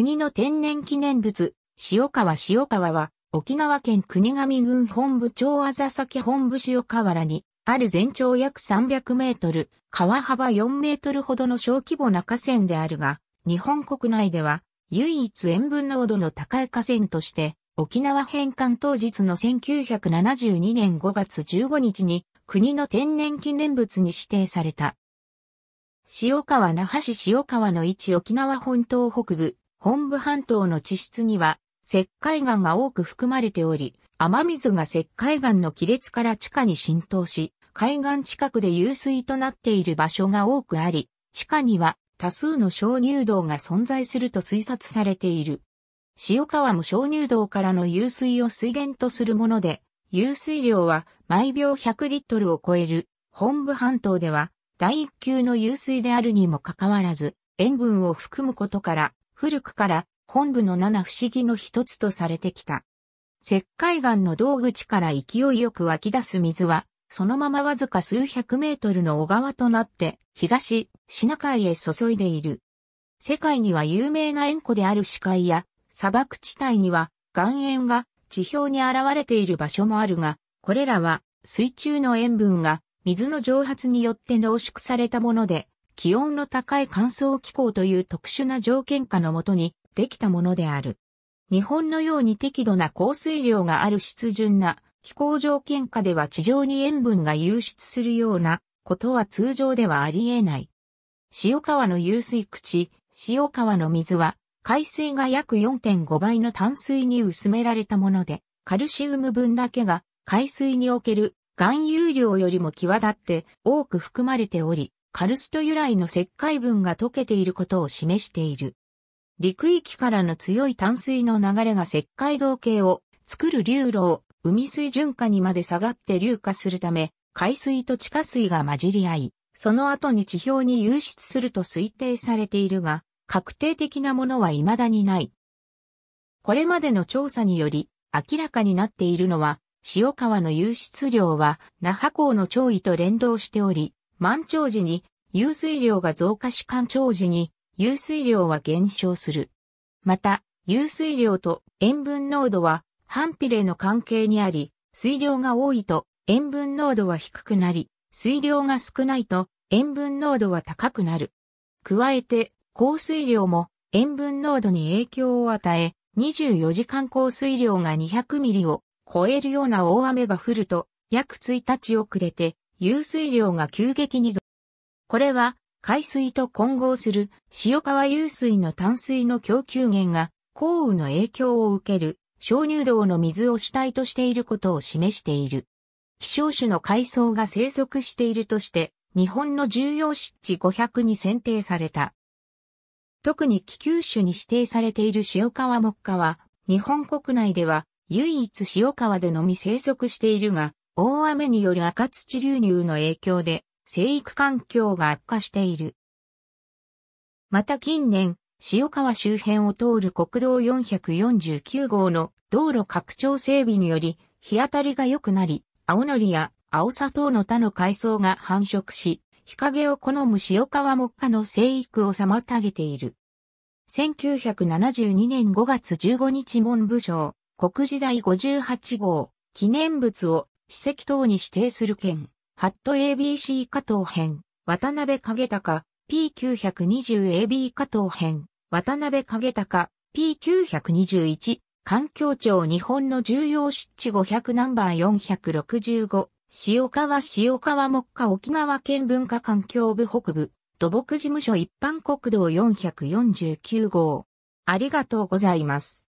国の天然記念物、塩川塩川は、沖縄県国頭郡本部町あざさ本部塩河原に、ある全長約300メートル、川幅4メートルほどの小規模な河川であるが、日本国内では、唯一塩分濃度の高い河川として、沖縄返還当日の1972年5月15日に、国の天然記念物に指定された。塩川那覇市塩川の位置沖縄本島北部、本部半島の地質には石灰岩が多く含まれており、雨水が石灰岩の亀裂から地下に浸透し、海岸近くで湧水となっている場所が多くあり、地下には多数の小乳洞が存在すると推察されている。塩川も小乳洞からの湧水を水源とするもので、湧水量は毎秒100リットルを超える本部半島では第一級の湧水であるにもかかわらず、塩分を含むことから古くから本部の七不思議の一つとされてきた。石灰岩の道口から勢いよく湧き出す水は、そのままわずか数百メートルの小川となって、東、シナ海へ注いでいる。世界には有名な塩湖である視界や、砂漠地帯には岩塩が地表に現れている場所もあるが、これらは水中の塩分が水の蒸発によって濃縮されたもので、気温の高い乾燥気候という特殊な条件下のもとにできたものである。日本のように適度な降水量がある湿潤な気候条件下では地上に塩分が流出するようなことは通常ではあり得ない。塩川の湧水口、塩川の水は海水が約4.5倍の淡水に薄められたもので、カルシウム分だけが海水における含有量よりも際立って多く含まれており、カルスト由来の石灰分が溶けていることを示している。陸域からの強い淡水の流れが石灰道型を作る流路を海水循化にまで下がって流化するため、海水と地下水が混じり合い、その後に地表に流出すると推定されているが、確定的なものは未だにない。これまでの調査により、明らかになっているのは、塩川の湧出量は、那覇港の潮位と連動しており、満潮時に、湧水量が増加し干潮時に、湧水量は減少する。また、湧水量と塩分濃度は反比例の関係にあり、水量が多いと塩分濃度は低くなり、水量が少ないと塩分濃度は高くなる。加えて、降水量も塩分濃度に影響を与え、24時間降水量が200ミリを超えるような大雨が降ると、約1日遅れて湧水量が急激に増。これは、海水と混合する塩川湧水の淡水の供給源が降雨の影響を受ける鍾乳洞の水を主体としていることを示している。希少種の海藻が生息しているとして、日本の重要湿地500に選定された。特に気球種に指定されている塩川木下は、日本国内では唯一塩川でのみ生息しているが、大雨による赤土流入の影響で生育環境が悪化している。また近年、塩川周辺を通る国道449号の道路拡張整備により日当たりが良くなり、青のりや青砂糖の他の海藻が繁殖し、日陰を好む塩川木下の生育を妨げている。1972年5月15日文部省、国時代58号、記念物を史跡等に指定する件、ハット ABC 加藤編、渡辺影高、P920AB 加藤編、渡辺影高、P921、環境庁日本の重要湿地500ナンバー465、塩川塩川木下沖縄県文化環境部北部、土木事務所一般国道449号。ありがとうございます。